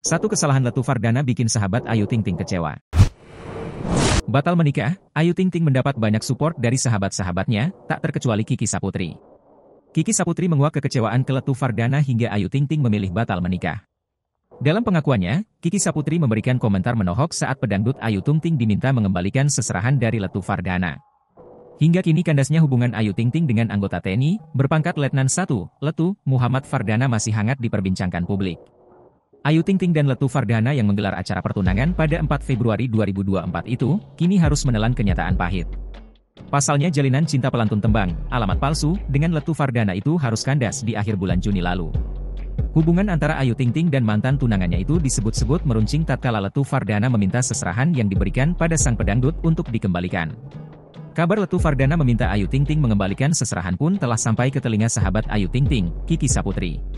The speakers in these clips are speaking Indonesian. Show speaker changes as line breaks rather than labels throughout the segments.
Satu kesalahan Letu Fardana bikin sahabat Ayu Ting Ting kecewa. Batal menikah, Ayu Ting Ting mendapat banyak support dari sahabat-sahabatnya, tak terkecuali Kiki Saputri. Kiki Saputri menguak kekecewaan ke Letu Fardana hingga Ayu Ting Ting memilih batal menikah. Dalam pengakuannya, Kiki Saputri memberikan komentar menohok saat pedangdut Ayu Ting Ting diminta mengembalikan seserahan dari Letu Fardana. Hingga kini kandasnya hubungan Ayu Ting Ting dengan anggota TNI, berpangkat Letnan 1, Letu, Muhammad Fardana masih hangat diperbincangkan publik. Ayu Ting Ting dan Letu Fardana yang menggelar acara pertunangan pada 4 Februari 2024 itu, kini harus menelan kenyataan pahit. Pasalnya jalinan cinta pelantun tembang, alamat palsu, dengan Letu Fardana itu harus kandas di akhir bulan Juni lalu. Hubungan antara Ayu Ting Ting dan mantan tunangannya itu disebut-sebut meruncing tatkala Letu Fardana meminta seserahan yang diberikan pada sang pedangdut untuk dikembalikan. Kabar Letu Fardana meminta Ayu Ting Ting mengembalikan seserahan pun telah sampai ke telinga sahabat Ayu Ting Ting, Kiki Saputri.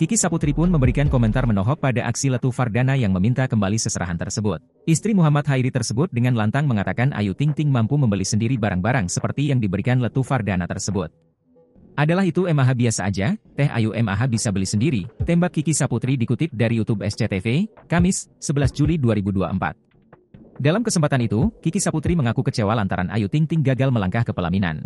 Kiki Saputri pun memberikan komentar menohok pada aksi Letu Fardana yang meminta kembali seserahan tersebut. Istri Muhammad Hairi tersebut dengan lantang mengatakan Ayu Ting Ting mampu membeli sendiri barang-barang seperti yang diberikan Letu Fardana tersebut. Adalah itu MAH biasa aja, Teh Ayu MAH bisa beli sendiri, tembak Kiki Saputri dikutip dari Youtube SCTV, Kamis, 11 Juli 2024. Dalam kesempatan itu, Kiki Saputri mengaku kecewa lantaran Ayu Ting Ting gagal melangkah ke pelaminan.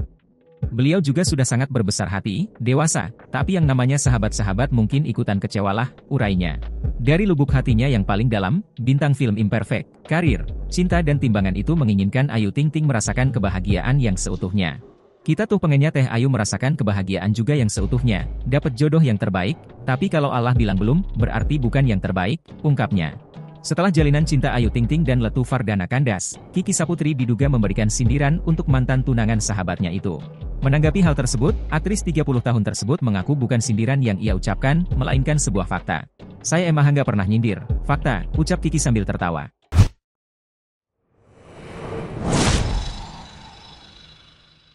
Beliau juga sudah sangat berbesar hati, dewasa, tapi yang namanya sahabat-sahabat mungkin ikutan kecewalah, urainya. Dari lubuk hatinya yang paling dalam, bintang film imperfect, karir, cinta dan timbangan itu menginginkan Ayu Ting Ting merasakan kebahagiaan yang seutuhnya. Kita tuh pengennya Teh Ayu merasakan kebahagiaan juga yang seutuhnya, dapat jodoh yang terbaik, tapi kalau Allah bilang belum, berarti bukan yang terbaik, ungkapnya. Setelah jalinan cinta Ayu Ting Ting dan Letu Fardana Kandas, Kiki Saputri diduga memberikan sindiran untuk mantan tunangan sahabatnya itu. Menanggapi hal tersebut, aktris 30 tahun tersebut mengaku bukan sindiran yang ia ucapkan, melainkan sebuah fakta. Saya emang nggak pernah nyindir. Fakta, ucap Kiki sambil tertawa.